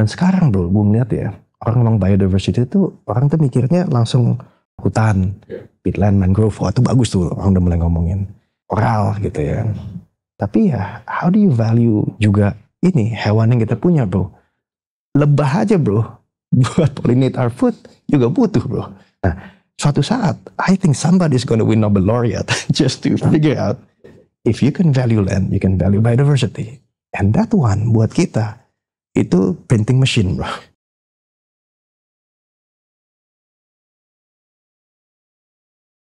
Dan sekarang bro, gue melihat ya, orang ngomong biodiversity itu orang tuh mikirnya langsung hutan, peatland, mangrove, wah itu bagus tuh orang udah mulai ngomongin oral gitu ya. Tapi ya, how do you value juga ini hewan yang kita punya bro? Lebah aja bro, buat pollinate our food juga butuh bro. Nah, suatu saat, I think somebody is gonna win Nobel laureate just to figure out if you can value land, you can value biodiversity. And that one buat kita itu printing machine bro.